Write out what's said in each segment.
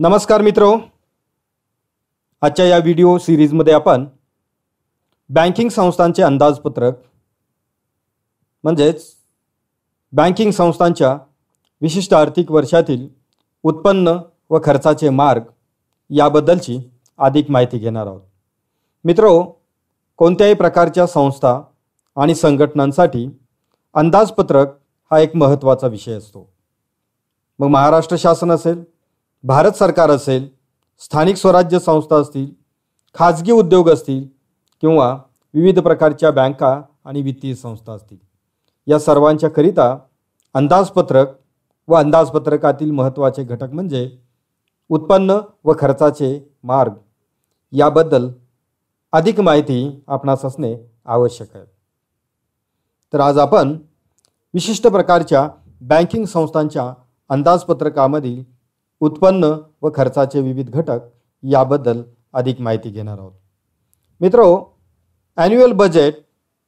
नमस्कार मित्रो आजच्या या व्हिडिओ सिरीजमध्ये आपण बँकिंग संस्थांचे अंदाजपत्रक म्हणजेच बँकिंग संस्थांच्या विशिष्ट आर्थिक वर्षातील उत्पन्न व खर्चाचे मार्ग याबद्दलची अधिक माहिती घेणार आहोत मित्रो कोणत्याही प्रकारच्या संस्था आणि संघटनांसाठी अंदाजपत्रक हा एक महत्त्वाचा विषय असतो मग महाराष्ट्र शासन असेल भारत सरकार असेल स्थानिक स्वराज्य संस्था असतील खाजगी उद्योग असतील किंवा विविध प्रकारच्या बँका आणि वित्तीय संस्था असतील या सर्वांच्याकरिता अंदाजपत्रक व अंदाजपत्रकातील महत्त्वाचे घटक म्हणजे उत्पन्न व खर्चाचे मार्ग याबद्दल अधिक माहिती आपणास असणे आवश्यक आहे तर आज आपण विशिष्ट प्रकारच्या बँकिंग संस्थांच्या अंदाजपत्रकामधील उत्पन्न व खर्चाचे विविध घटक याबद्दल अधिक माहिती घेणार आहोत मित्रो ॲन्युअल बजेट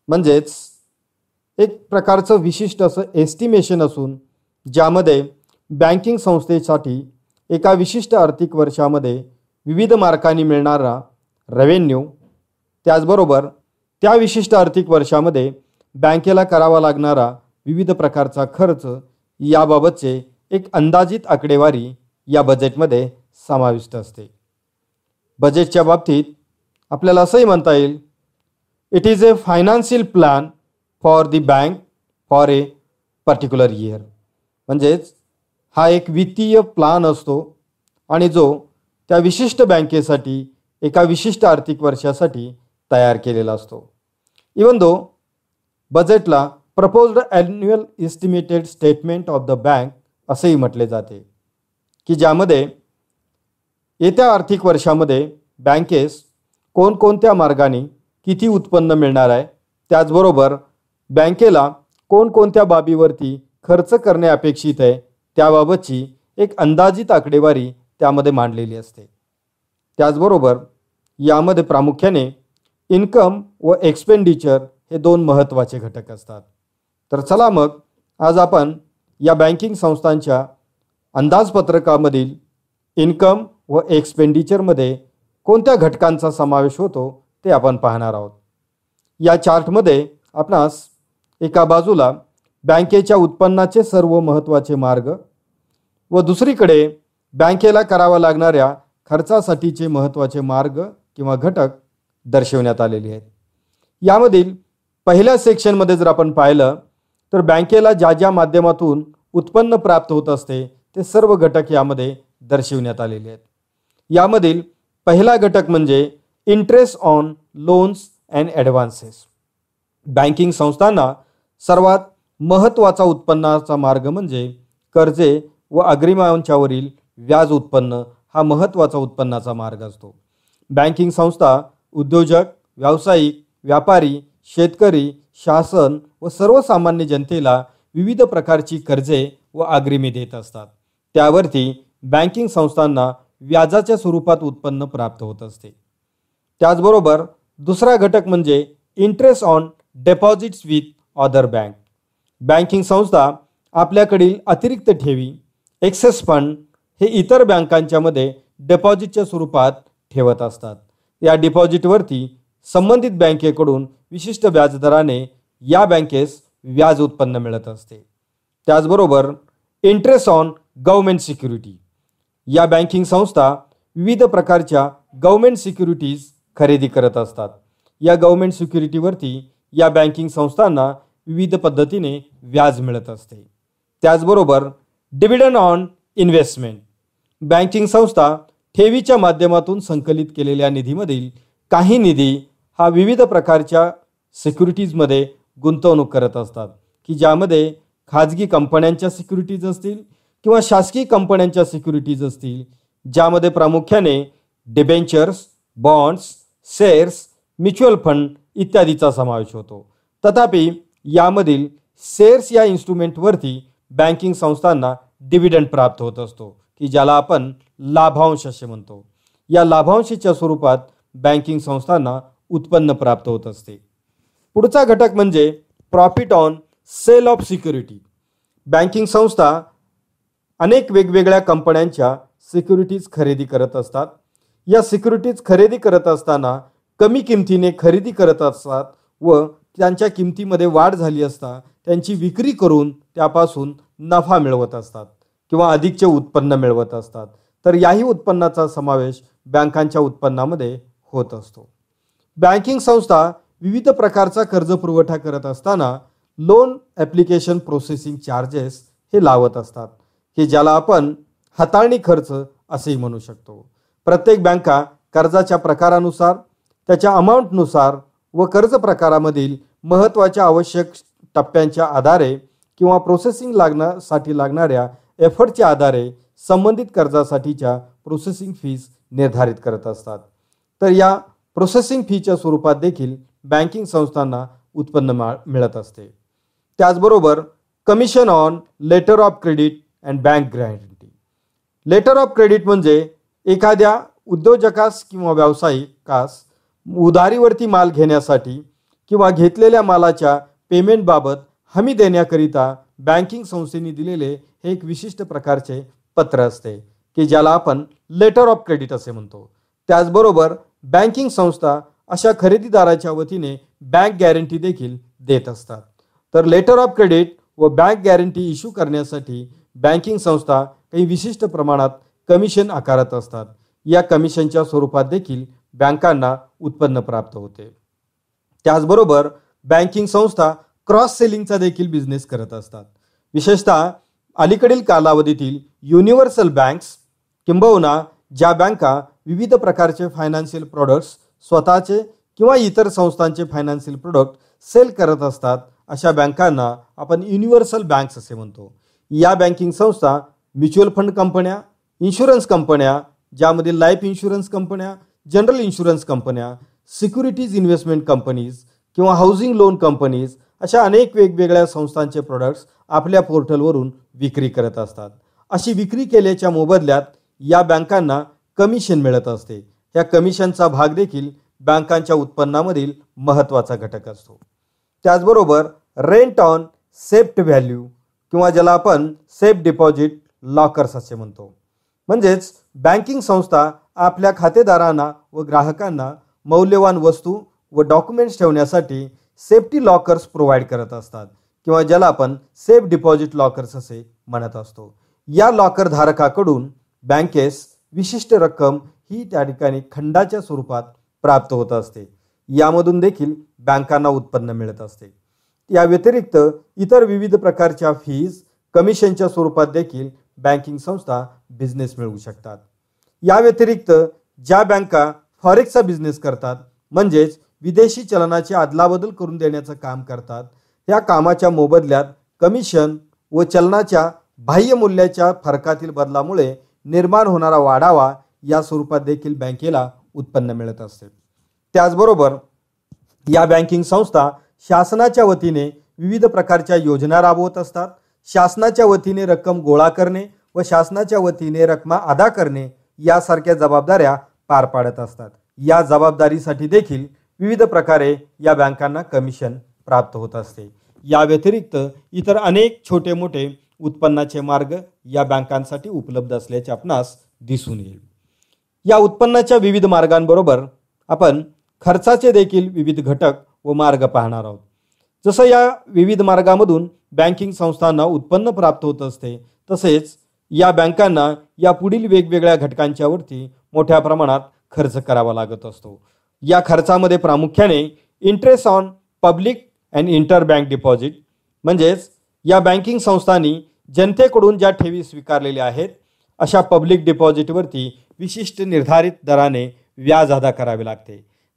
म्हणजेच एक प्रकारचं विशिष्ट असं एस्टिमेशन असून ज्यामध्ये बँकिंग संस्थेसाठी एका विशिष्ट आर्थिक वर्षामध्ये विविध मार्कांनी मिळणारा रेव्हेन्यू त्याचबरोबर त्या विशिष्ट आर्थिक वर्षामध्ये बँकेला करावा लागणारा विविध प्रकारचा खर्च याबाबतचे एक अंदाजित आकडेवारी या बजेटमध्ये समाविष्ट असते बजेटच्या बाबतीत आपल्याला असंही म्हणता येईल it is a financial plan for the bank for a particular year म्हणजेच हा एक वित्तीय प्लान असतो आणि जो त्या विशिष्ट बँकेसाठी एका विशिष्ट आर्थिक वर्षासाठी तयार केलेला असतो इवन दो बजेटला proposed annual estimated statement of the bank असेही म्हटले जाते की ज्यामध्ये येत्या आर्थिक वर्षामध्ये बँकेस कोणकोणत्या मार्गाने किती उत्पन्न मिळणार आहे त्याचबरोबर बँकेला कोणकोणत्या बाबीवरती खर्च करणे अपेक्षित आहे त्याबाबतची एक अंदाजित आकडेवारी त्यामध्ये मांडलेली असते त्याचबरोबर यामध्ये प्रामुख्याने इन्कम व एक्सपेंडिचर हे दोन महत्त्वाचे घटक असतात तर चला मग आज आपण या बँकिंग संस्थांच्या अंदाजपत्रकामधील इन्कम व एक्सपेंडिचरमध्ये कोणत्या घटकांचा समावेश होतो ते आपण पाहणार आहोत या चार्टमध्ये आपणास एका बाजूला बँकेच्या उत्पन्नाचे सर्व महत्त्वाचे मार्ग व दुसरीकडे बँकेला करावा लागणाऱ्या खर्चासाठीचे महत्त्वाचे मार्ग किंवा घटक दर्शवण्यात आलेले आहेत यामधील पहिल्या सेक्शनमध्ये जर आपण पाहिलं तर बँकेला ज्या ज्या माध्यमातून उत्पन्न प्राप्त होत असते ते सर्व घटक यामध्ये दर्शवण्यात आलेले आहेत यामधील पहिला घटक म्हणजे interest on loans and advances banking संस्थांना सर्वात महत्त्वाचा उत्पन्नाचा मार्ग म्हणजे कर्जे व अग्रिमांच्यावरील व्याज उत्पन्न हा महत्त्वाचा उत्पन्नाचा मार्ग असतो बँकिंग संस्था उद्योजक व्यावसायिक व्यापारी शेतकरी शासन व सर्वसामान्य जनतेला विविध प्रकारची कर्जे व आग्रिमे देत असतात त्यावरती बँकिंग संस्थांना व्याजाच्या स्वरूपात उत्पन्न प्राप्त होत असते त्याचबरोबर दुसरा घटक म्हणजे interest on deposits with other bank banking संस्था आपल्याकडील अतिरिक्त ठेवी एक्सेस फंड हे इतर बँकांच्यामध्ये डेपॉझिटच्या स्वरूपात ठेवत असतात या डिपॉझिटवरती संबंधित बँकेकडून विशिष्ट व्याजदराने या बँकेस व्याज उत्पन्न मिळत असते त्याचबरोबर इंटरेस्ट ऑन गव्हर्मेंट सिक्युरिटी या बँकिंग संस्था विविध प्रकारच्या गव्हर्मेंट सिक्युरिटीज खरेदी करत असतात या गव्हर्मेंट सिक्युरिटीवरती या बँकिंग संस्थांना विविध पद्धतीने व्याज मिळत असते त्याचबरोबर डिव्हिडन ऑन इन्व्हेस्टमेंट बँकिंग संस्था ठेवीच्या माध्यमातून संकलित केलेल्या निधीमधील काही निधी हा विविध प्रकारच्या सिक्युरिटीजमध्ये गुंतवणूक करत असतात की ज्यामध्ये खाजगी कंपन्यांच्या सिक्युरिटीज असतील किंवा शासकीय कंपन्यांच्या सिक्युरिटीज असतील ज्यामध्ये प्रामुख्याने debentures bonds shares mutual fund इत्यादीचा समावेश होतो तथापि यामधील शेअर्स या इन्स्ट्रुमेंटवरती बँकिंग संस्थांना डिव्हिडंड प्राप्त होत असतो की ज्याला आपण लाभांश असे म्हणतो या लाभांशीच्या स्वरूपात बँकिंग संस्थांना उत्पन्न प्राप्त होत असते पुढचा घटक म्हणजे profit on sale of security banking संस्था अनेक वेगवेगळ्या कंपन्यांच्या सिक्युरिटीज खरेदी करत असतात या सिक्युरिटीज खरेदी करत असताना कमी किमतीने खरेदी करत असतात व त्यांच्या किमतीमध्ये वाढ झाली असता त्यांची विक्री करून त्यापासून नफा मिळवत असतात किंवा अधिकचे उत्पन्न मिळवत असतात तर याही उत्पन्नाचा समावेश बँकांच्या उत्पन्नामध्ये होत असतो बँकिंग संस्था विविध प्रकारचा कर्ज पुरवठा करत असताना लोन ॲप्लिकेशन प्रोसेसिंग चार्जेस हे लावत असतात की ज्याला आपण हाताळणी खर्च असेही म्हणू शकतो प्रत्येक बँका कर्जाच्या प्रकारानुसार त्याच्या अमाऊंटनुसार व कर्ज प्रकारामधील महत्त्वाच्या आवश्यक टप्प्यांच्या आधारे किंवा प्रोसेसिंग लागण्यासाठी लागणाऱ्या एफर्टच्या आधारे संबंधित कर्जासाठीच्या प्रोसेसिंग फीज निर्धारित करत असतात तर या प्रोसेसिंग फीच्या स्वरूपात देखील बँकिंग संस्थांना उत्पन्न मिळत असते त्याचबरोबर commission on letter of credit and bank guarantee letter of credit म्हणजे एखाद्या उद्योजकास किंवा व्यावसायिकास उधारीवरती माल घेण्यासाठी किंवा घेतलेल्या मालाच्या पेमेंटबाबत हमी देण्याकरिता बँकिंग संस्थेने दिलेले हे एक विशिष्ट प्रकारचे पत्र असते की ज्याला आपण लेटर ऑफ क्रेडिट असे म्हणतो त्याचबरोबर बँकिंग संस्था अशा खरेदीदाराच्या वतीने बँक गॅरंटी देखील देत असतात तर लेटर ऑफ क्रेडिट व बँक गॅरंटी इश्यू करण्यासाठी बँकिंग संस्था काही विशिष्ट प्रमाणात कमिशन आकारत असतात या कमिशनच्या स्वरूपात देखील बँकांना उत्पन्न प्राप्त होते त्याचबरोबर बँकिंग संस्था क्रॉस सेलिंगचा देखील बिझनेस करत असतात विशेषतः अलीकडील कालावधीतील युनिव्हर्सल बँक्स किंबहुना ज्या बँका विविध प्रकारचे फायनान्शियल प्रोडक्ट्स स्वतःचे किंवा इतर संस्थांचे फायनान्शियल प्रोडक्ट सेल करत असतात अशा बँकांना आपण युनिव्हर्सल बँक्स असे म्हणतो या बँकिंग संस्था म्युच्युअल फंड कंपन्या इन्शुरन्स कंपन्या ज्यामध्ये लाईफ इन्शुरन्स कंपन्या जनरल इन्शुरन्स कंपन्या सिक्युरिटीज इन्व्हेस्टमेंट कंपनीज किंवा हाऊसिंग लोन कंपनीज अशा अनेक वेगवेगळ्या संस्थांचे प्रोडक्ट्स आपल्या पोर्टलवरून विक्री करत असतात अशी विक्री केल्याच्या मोबदल्यात या बँकांना कमिशन मिळत असते या कमिशनचा भाग देखील बँकांच्या उत्पन्नामधील महत्त्वाचा घटक असतो त्याचबरोबर रेंट ऑन सेफ्ट व्हॅल्यू किंवा ज्याला आपण सेफ डिपॉझिट लॉकर्स असे म्हणतो म्हणजेच बँकिंग संस्था आपल्या खातेदारांना व ग्राहकांना मौल्यवान वस्तू व डॉक्युमेंट्स ठेवण्यासाठी सेफ्टी लॉकर्स प्रोव्हाइड करत असतात किंवा ज्याला आपण सेफ डिपॉझिट लॉकर्स असे म्हणत असतो या लॉकर धारकाकडून बँकेस विशिष्ट रक्कम ही त्या ठिकाणी खंडाच्या स्वरूपात प्राप्त होत असते यामधून देखील बँकांना उत्पन्न मिळत असते या व्यतिरिक्त इतर विविध प्रकारच्या फीज कमिशनच्या स्वरूपात देखील बँकिंग संस्था बिझनेस मिळवू शकतात या व्यतिरिक्त ज्या बँका फॉरेक्सचा बिझनेस करतात म्हणजेच विदेशी चलनाची अदलाबदल करून देण्याचं काम करतात या कामाच्या मोबदल्यात कमिशन व चलनाच्या बाह्य मूल्याच्या फरकातील बदलामुळे निर्माण होणारा वाढावा या स्वरूपात देखील बँकेला उत्पन्न मिळत असते त्याचबरोबर या बँकिंग संस्था शासनाच्या वतीने विविध प्रकारच्या योजना राबवत असतात शासनाच्या वतीने रक्कम गोळा करणे व शासनाच्या वतीने रकमा अदा करणे यासारख्या जबाबदाऱ्या पार पाडत असतात या जबाबदारीसाठी देखील विविध प्रकारे या बँकांना कमिशन प्राप्त होत असते या व्यतिरिक्त इतर अनेक छोटे मोठे उत्पन्नाचे मार्ग या बँकांसाठी उपलब्ध असल्याचे आपणास दिसून येईल या उत्पन्नाच्या विविध मार्गांबरोबर आपण खर्चाचे देखील विविध घटक व मार्ग पाहणार आहोत जसं या विविध मार्गामधून बँकिंग संस्थांना उत्पन्न प्राप्त होत असते तसेच या बँकांना या पुढील वेगवेगळ्या घटकांच्यावरती मोठ्या प्रमाणात खर्च करावा लागत असतो या खर्चामध्ये प्रामुख्याने interest on public and inter bank deposit म्हणजेच या बँकिंग संस्थांनी जनतेकडून ज्या ठेवी स्वीकारलेल्या आहेत अशा पब्लिक डिपॉझिटवरती विशिष्ट निर्धारित दराने व्याज अदा करावे लागते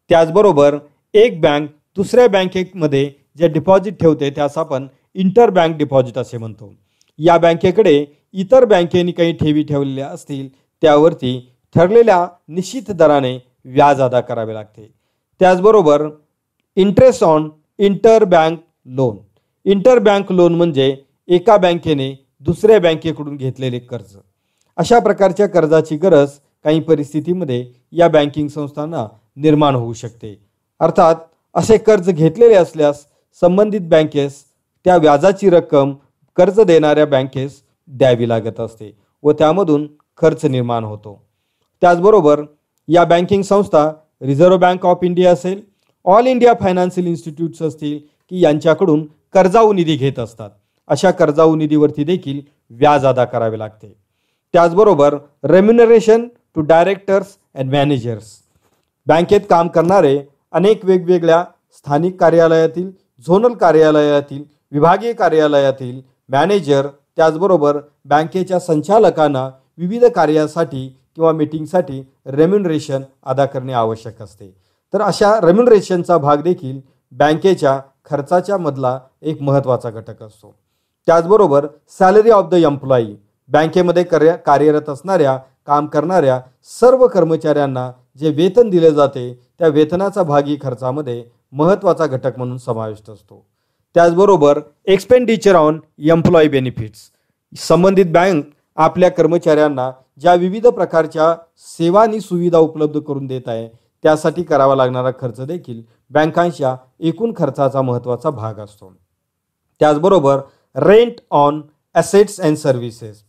त्याचबरोबर एक बँक दुसऱ्या बँकेमध्ये जे डिपॉझिट ठेवते त्यास आपण इंटर बँक डिपॉझिट असे म्हणतो या बँकेकडे इतर बँकेने काही ठेवी ठेवलेल्या असतील त्यावरती ठरलेल्या निश्चित दराने व्याज अदा करावे लागते त्याचबरोबर interest on inter bank loan inter bank loan म्हणजे एका बँकेने दुसऱ्या बँकेकडून घेतलेले कर्ज अशा प्रकारच्या कर्जाची गरज काही परिस्थितीमध्ये या बँकिंग संस्थांना निर्माण होऊ शकते अर्थात असे कर्ज घेतलेले असल्यास संबंधित बँकेस त्या व्याजाची रक्कम कर्ज देणाऱ्या बँकेस द्यावी लागत असते व त्यामधून खर्च निर्माण होतो त्याचबरोबर या बँकिंग संस्था रिझर्व्ह बँक ऑफ इंडिया असेल ऑल इंडिया फायनान्शियल इन्स्टिट्यूट्स असतील की यांच्याकडून कर्जाऊ निधी घेत असतात अशा कर्जाऊ निधीवरती देखील व्याज अदा करावे लागते त्याचबरोबर remuneration to directors and managers बँकेत काम करणारे अनेक वेगवेगळ्या स्थानिक कार्यालयातील झोनल कार्यालयातील विभागीय कार्यालयातील मॅनेजर त्याचबरोबर बँकेच्या संचालकांना विविध कार्यासाठी किंवा मिटिंगसाठी रेम्युनरेशन अदा करणे आवश्यक असते तर अशा रेम्युनरेशनचा भाग देखील बँकेच्या खर्चाच्या मधला एक महत्त्वाचा घटक असतो त्याचबरोबर सॅलरी ऑफ द एम्प्लॉई बँकेमध्ये कर कार्यरत असणाऱ्या काम करणाऱ्या सर्व कर्मचाऱ्यांना जे वेतन दिले जाते त्या वेतनाचा भागी खर्चामध्ये महत्त्वाचा घटक म्हणून समाविष्ट असतो त्याचबरोबर एक्सपेंडिचर ऑन एम्प्लॉई बेनिफिट्स संबंधित बँक आपल्या कर्मचाऱ्यांना ज्या विविध प्रकारच्या सेवा आणि सुविधा उपलब्ध करून देत आहे त्यासाठी करावा लागणारा खर्च देखील बँकांच्या एकूण खर्चाचा महत्त्वाचा भाग असतो त्याचबरोबर rent on assets and services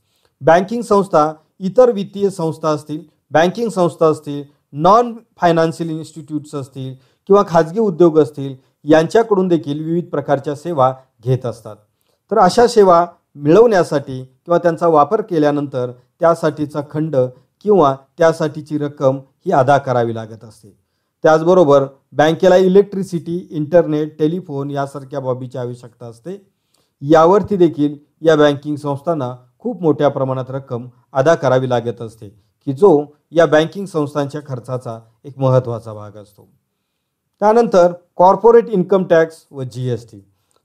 banking संस्था इतर वित्तीय संस्था असतील बँकिंग संस्था असतील नॉन फायनान्शियल इन्स्टिट्यूट्स असतील किंवा खाजगी उद्योग असतील यांच्याकडून देखील विविध प्रकारच्या सेवा घेत असतात तर अशा सेवा मिळवण्यासाठी किंवा त्यांचा वापर केल्यानंतर त्यासाठीचा खंड किंवा त्यासाठीची रक्कम ही अदा करावी लागत असते त्याचबरोबर बँकेला इलेक्ट्रिसिटी इंटरनेट टेलिफोन यासारख्या बाबीची आवश्यकता असते यावरती देखील या बँकिंग संस्थांना खूप मोठ्या प्रमाणात रक्कम अदा करावी लागत असते की जो या बँकिंग संस्थांच्या खर्चाचा एक महत्त्वाचा भाग असतो त्यानंतर कॉर्पोरेट इन्कम टॅक्स व जी एस टी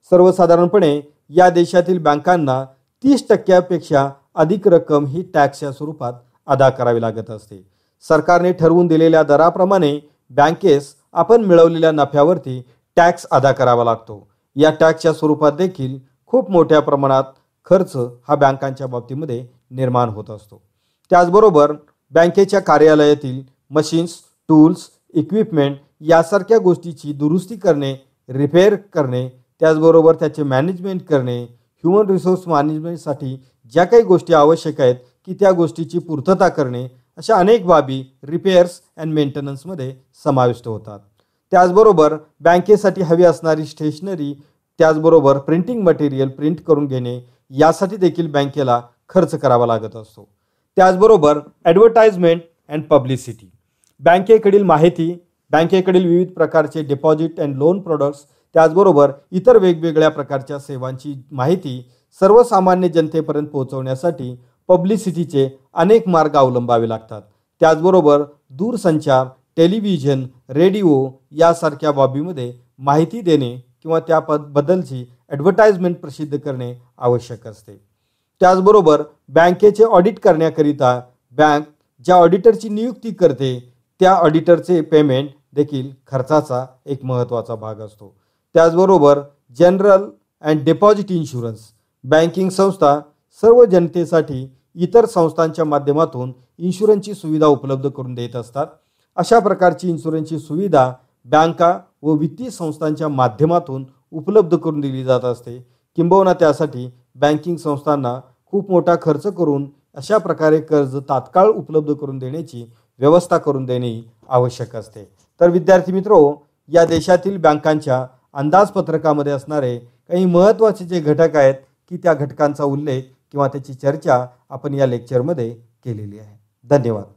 सर्वसाधारणपणे या देशातील बँकांना तीस टक्क्यापेक्षा अधिक रक्कम ही टॅक्सच्या स्वरूपात अदा करावी लागत असते सरकारने ठरवून दिलेल्या दराप्रमाणे बँकेस आपण मिळवलेल्या नफ्यावरती टॅक्स अदा करावा लागतो या टॅक्सच्या स्वरूपात देखील खूप मोठ्या प्रमाणात खर्च हा बँकांच्या बाबतीमध्ये निर्माण होत असतो त्याचबरोबर बँकेच्या कार्यालयातील मशीन्स टूल्स इक्विपमेंट यासारख्या गोष्टीची दुरुस्ती करणे रिपेअर करणे त्याचबरोबर त्याचे मॅनेजमेंट करणे ह्युमन रिसोर्स मॅनेजमेंटसाठी ज्या काही गोष्टी आवश्यक आहेत की त्या गोष्टीची पूर्तता करणे अशा अनेक बाबी रिपेअर्स अँड मेंटेनन्समध्ये समाविष्ट होतात त्याचबरोबर बँकेसाठी हवी असणारी स्टेशनरी त्याचबरोबर प्रिंटिंग मटेरियल प्रिंट करून घेणे यासाठी देखील बँकेला खर्च करावा लागत असतो त्याचबरोबर ॲडव्हर्टाइजमेंट अँड पब्लिसिटी बँकेकडील माहिती बँकेकडील विविध प्रकारचे डिपॉझिट अँड लोन प्रोडक्ट्स त्याचबरोबर इतर वेगवेगळ्या प्रकारच्या सेवांची माहिती सर्वसामान्य जनतेपर्यंत पोहोचवण्यासाठी पब्लिसिटीचे अनेक मार्ग अवलंबावे लागतात त्याचबरोबर दूरसंचार टेलिव्हिजन रेडिओ यासारख्या बाबीमध्ये माहिती देणे किंवा त्या बद्दलची ॲडव्हर्टाईजमेंट प्रसिद्ध करणे आवश्यक असते त्याचबरोबर बँकेचे ऑडिट करण्याकरिता बँक ज्या ऑडिटरची नियुक्ती करते त्या ऑडिटरचे पेमेंट देखील खर्चाचा एक महत्त्वाचा भाग असतो त्याचबरोबर general and deposit insurance banking संस्था सर्व जनतेसाठी इतर संस्थांच्या माध्यमातून इन्शुरन्सची सुविधा उपलब्ध करून देत असतात अशा प्रकारची इन्शुरन्सची सुविधा बँका व वित्तीय संस्थांच्या माध्यमातून उपलब्ध करून दिली जात असते किंबहुना त्यासाठी बँकिंग संस्थांना खूप मोठा खर्च करून अशा प्रकारे कर्ज तात्काळ उपलब्ध करून देण्याची व्यवस्था करून देणे आवश्यक असते तर विद्यार्थी मित्रो या देशातील बँकांच्या अंदाजपत्रकामध्ये असणारे काही महत्त्वाचे जे घटक आहेत की त्या घटकांचा उल्लेख किंवा त्याची चर्चा आपण या लेक्चरमध्ये केलेली आहे धन्यवाद